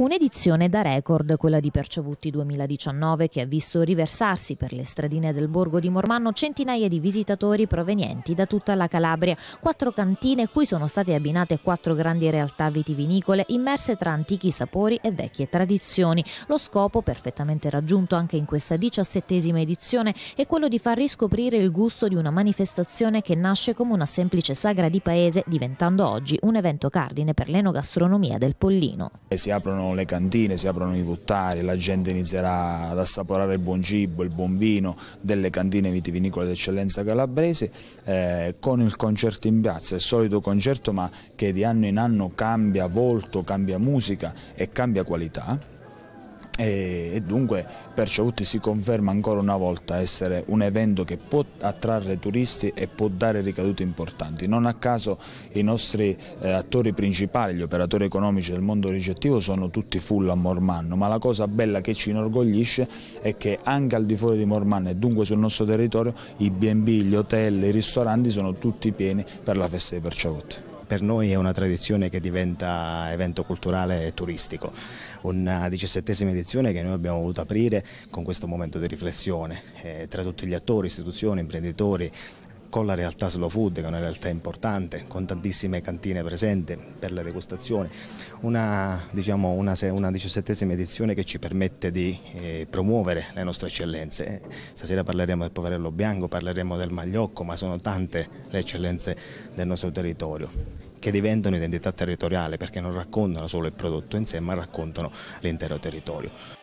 Un'edizione da record, quella di Perciovutti 2019, che ha visto riversarsi per le stradine del borgo di Mormanno centinaia di visitatori provenienti da tutta la Calabria, quattro cantine cui sono state abbinate quattro grandi realtà vitivinicole immerse tra antichi sapori e vecchie tradizioni. Lo scopo, perfettamente raggiunto anche in questa diciassettesima edizione, è quello di far riscoprire il gusto di una manifestazione che nasce come una semplice sagra di paese, diventando oggi un evento cardine per l'enogastronomia del Pollino. E si aprono aprono le cantine, si aprono i vuttari, la gente inizierà ad assaporare il buon cibo, il buon vino delle cantine vitivinicole d'eccellenza calabrese eh, con il concerto in piazza, il solito concerto ma che di anno in anno cambia volto, cambia musica e cambia qualità e, e dunque per si conferma ancora una volta essere un evento che può attrarre turisti e può dare ricadute importanti. Non a caso i nostri eh, attori principali, gli operatori economici del mondo ricettivo sono tutti full a Mormanno, ma la cosa bella che ci inorgoglisce è che anche al di fuori di Mormanno e dunque sul nostro territorio i B&B, gli hotel, i ristoranti sono tutti pieni per la festa di Perciavotti per noi è una tradizione che diventa evento culturale e turistico. Una diciassettesima edizione che noi abbiamo voluto aprire con questo momento di riflessione eh, tra tutti gli attori, istituzioni, imprenditori con la realtà slow food che è una realtà importante, con tantissime cantine presenti per la degustazione, una, diciamo, una, una diciassettesima edizione che ci permette di eh, promuovere le nostre eccellenze. Eh, stasera parleremo del poverello bianco, parleremo del magliocco, ma sono tante le eccellenze del nostro territorio che diventano identità territoriale perché non raccontano solo il prodotto in sé ma raccontano l'intero territorio.